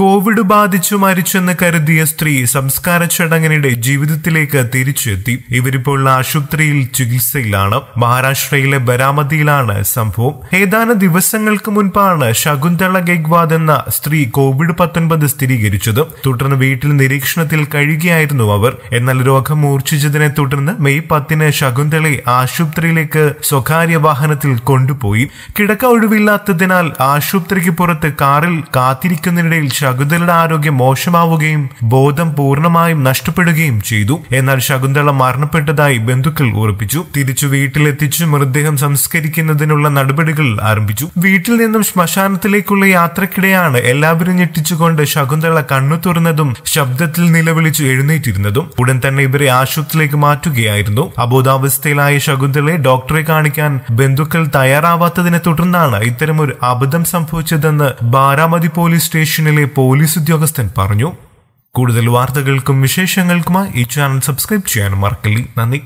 Covid ബാധിച്ചു മരിച്ചെന്ന് കരുതിയ സ്ത്രീ സംസ്കാര ചടങ്ങിനിടെ ജീവിതത്തിലേക്ക് തിരിച്ചെത്തി ഇവരിപ്പോൾ ആശുപത്രിയിൽ ചികിത്സയിലാണ് മഹാരാഷ്ട്രയിലെ ബരാമതിയിലാണ് സംഭവം ഏതാനും ദിവസങ്ങൾക്ക് മുൻപാണ് ശകുന്തള ഗെഗ്വാദ് എന്ന സ്ത്രീ കോവിഡ് പത്തൊൻപത് സ്ഥിരീകരിച്ചത് തുടർന്ന് വീട്ടിൽ നിരീക്ഷണത്തിൽ കഴിയുകയായിരുന്നു അവർ എന്നാൽ രോഗം മൂർച്ഛിച്ചതിനെ തുടർന്ന് മെയ് പത്തിന് ശകുന്തളെ ആശുപത്രിയിലേക്ക് സ്വകാര്യ വാഹനത്തിൽ കൊണ്ടുപോയി കിടക്ക ഒഴിവില്ലാത്തതിനാൽ ആശുപത്രിക്ക് പുറത്ത് കാറിൽ കാത്തിരിക്കുന്നതിനിടയിൽ ശകുന്തലയുടെ ആരോഗ്യം മോശമാവുകയും ബോധം പൂർണ്ണമായും നഷ്ടപ്പെടുകയും ചെയ്തു എന്നാൽ ശകുന്തള മരണപ്പെട്ടതായി ബന്ധുക്കൾ ഉറപ്പിച്ചു തിരിച്ചു വീട്ടിലെത്തിച്ചു മൃതദേഹം സംസ്കരിക്കുന്നതിനുള്ള നടപടികൾ ആരംഭിച്ചു വീട്ടിൽ നിന്നും ശ്മശാനത്തിലേക്കുള്ള യാത്രക്കിടെയാണ് എല്ലാവരും ഞെട്ടിച്ചുകൊണ്ട് ശകുന്തള കണ്ണു തുറന്നതും ശബ്ദത്തിൽ നിലവിളിച്ചു എഴുന്നേറ്റിരുന്നതും ഉടൻ തന്നെ ഇവരെ ആശുപത്രിയിലേക്ക് മാറ്റുകയായിരുന്നു അബോധാവസ്ഥയിലായ ശകുന്തളയെ ഡോക്ടറെ കാണിക്കാൻ ബന്ധുക്കൾ തയ്യാറാവാത്തതിനെ തുടർന്നാണ് ഇത്തരമൊരു അബദ്ധം സംഭവിച്ചതെന്ന് ബാരാമതി പോലീസ് സ്റ്റേഷനിലെ പോലീസ് ഉദ്യോഗസ്ഥൻ പറഞ്ഞു കൂടുതൽ വാർത്തകൾക്കും വിശേഷങ്ങൾക്കുമായി ഈ ചാനൽ സബ്സ്ക്രൈബ് ചെയ്യാനും മറക്കല്ലേ നന്ദി